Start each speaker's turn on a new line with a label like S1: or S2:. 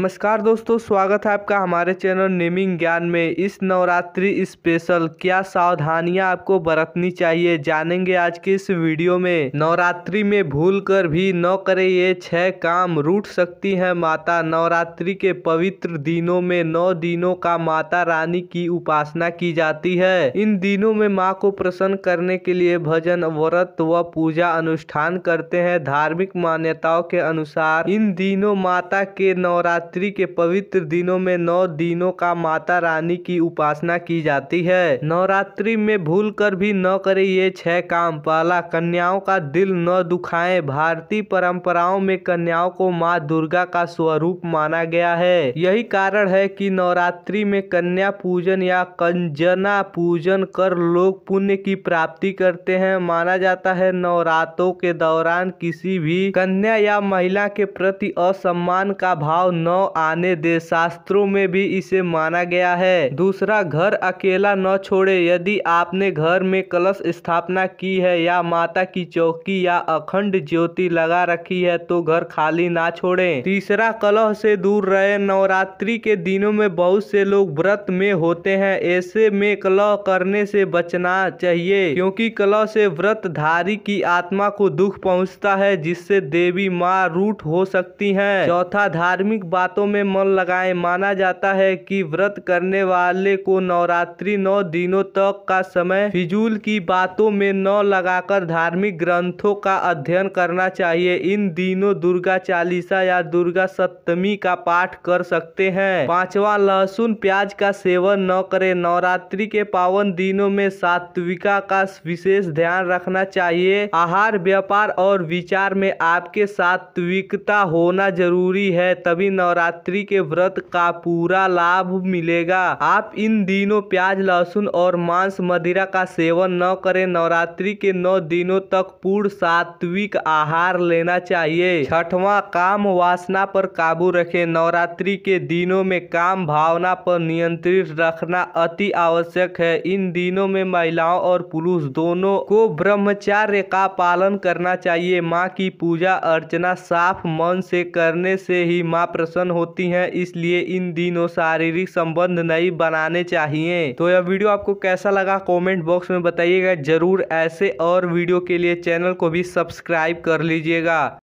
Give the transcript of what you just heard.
S1: नमस्कार दोस्तों स्वागत है आपका हमारे चैनल नेमिंग ज्ञान में इस नवरात्रि स्पेशल क्या सावधानियां आपको बरतनी चाहिए जानेंगे आज के इस वीडियो में नवरात्रि में भूल कर भी न करें ये छह काम रूट सकती हैं माता नवरात्रि के पवित्र दिनों में नौ दिनों का माता रानी की उपासना की जाती है इन दिनों में माँ को प्रसन्न करने के लिए भजन व्रत व पूजा अनुष्ठान करते हैं धार्मिक मान्यताओं के अनुसार इन दिनों माता के नवरात्र नवरात्रि के पवित्र दिनों में नौ दिनों का माता रानी की उपासना की जाती है नवरात्रि में भूल कर भी न करे ये छह काम पहला कन्याओं का दिल न दुखाए भारतीय परंपराओं में कन्याओं को माँ दुर्गा का स्वरूप माना गया है यही कारण है कि नवरात्रि में कन्या पूजन या कंजना पूजन कर लोग पुण्य की प्राप्ति करते हैं माना जाता है नवरात्रों के दौरान किसी भी कन्या या महिला के प्रति असम्मान का भाव न आने दे शास्त्रों में भी इसे माना गया है दूसरा घर अकेला न छोड़े यदि आपने घर में कलश स्थापना की है या माता की चौकी या अखंड ज्योति लगा रखी है तो घर खाली ना छोड़े तीसरा कलह से दूर रहे नवरात्रि के दिनों में बहुत से लोग व्रत में होते हैं ऐसे में कलह करने से बचना चाहिए क्योंकि कलह से व्रत धारी की आत्मा को दुख पहुंचता है जिससे देवी माँ रूट हो सकती हैं चौथा धार्मिक बात बातों में मन लगाएं माना जाता है कि व्रत करने वाले को नवरात्रि नौ दिनों तक का समय फिजूल की बातों में न लगाकर धार्मिक ग्रंथों का अध्ययन करना चाहिए इन दिनों दुर्गा चालीसा या दुर्गा सप्तमी का पाठ कर सकते हैं पांचवा लहसुन प्याज का सेवन न करें नवरात्रि के पावन दिनों में सात्विका का विशेष ध्यान रखना चाहिए आहार व्यापार और विचार में आपके सात्विकता होना जरूरी है तभी नवरात्र नवरात्रि के व्रत का पूरा लाभ मिलेगा आप इन दिनों प्याज लहसुन और मांस मदिरा का सेवन न करें नवरात्रि के नौ दिनों तक पूर्ण सात्विक आहार लेना चाहिए छठवा काम वासना पर काबू रखें नवरात्रि के दिनों में काम भावना पर नियंत्रित रखना अति आवश्यक है इन दिनों में महिलाओं और पुरुष दोनों को ब्रह्मचार्य का पालन करना चाहिए माँ की पूजा अर्चना साफ मन से करने से ही माँ प्रसन्न प्रयोजन होती हैं इसलिए इन दिनों शारीरिक संबंध नहीं बनाने चाहिए तो यह वीडियो आपको कैसा लगा कमेंट बॉक्स में बताइएगा जरूर ऐसे और वीडियो के लिए चैनल को भी सब्सक्राइब कर लीजिएगा